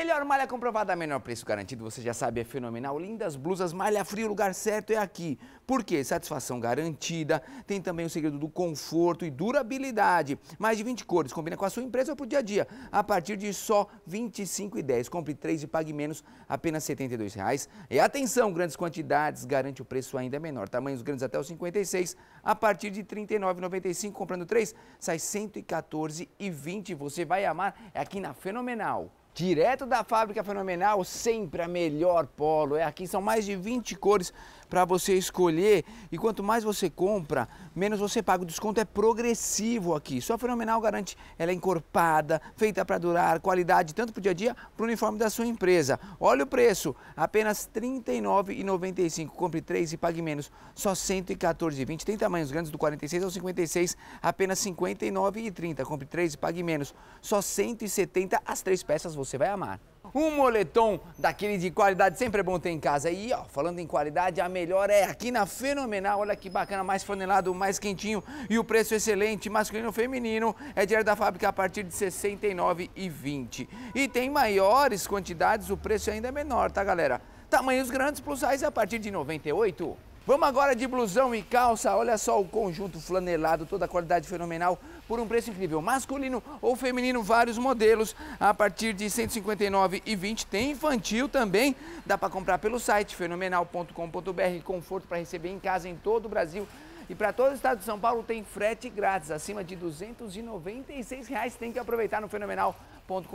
Melhor malha comprovada, menor preço garantido, você já sabe, é fenomenal. Lindas blusas, malha fria, o lugar certo é aqui. Por quê? Satisfação garantida, tem também o segredo do conforto e durabilidade. Mais de 20 cores, combina com a sua empresa ou pro dia a dia. A partir de só R$ 25,10. Compre 3 e pague menos, apenas R$ 72,00. E atenção, grandes quantidades, garante o preço ainda menor. Tamanhos grandes até os 56, a partir de R$ 39,95. Comprando 3, sai R$ 114,20. Você vai amar, é aqui na Fenomenal. Direto da fábrica fenomenal, sempre a melhor polo. É aqui, são mais de 20 cores para você escolher. E quanto mais você compra, menos você paga. O desconto é progressivo aqui. Sua Fenomenal garante, ela é encorpada, feita para durar, qualidade tanto para o dia a dia, para o uniforme da sua empresa. Olha o preço, apenas R$ 39,95. Compre 3 e pague menos, só R$ 114,20. Tem tamanhos grandes do 46 ao 56, apenas R$ 59,30. Compre 3 e pague menos, só 170 as três peças você vai amar. Um moletom daquele de qualidade sempre é bom ter em casa. E ó, falando em qualidade, a melhor é aqui na Fenomenal. Olha que bacana, mais flanelado, mais quentinho e o preço excelente, masculino ou feminino, é diário da fábrica a partir de R$ 69,20. E tem maiores quantidades, o preço ainda é menor, tá galera? Tamanhos grandes plus size a partir de 98,00. Vamos agora de blusão e calça. Olha só o conjunto flanelado, toda a qualidade fenomenal, por um preço incrível. Masculino ou feminino, vários modelos, a partir de R$ 159,20. Tem infantil também, dá para comprar pelo site fenomenal.com.br. Conforto para receber em casa em todo o Brasil. E para todo o estado de São Paulo tem frete grátis, acima de R$ 296. Reais. Tem que aproveitar no fenomenal.com.br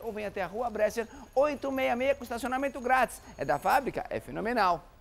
ou vem até a Rua Bresser 866 com estacionamento grátis. É da fábrica? É fenomenal.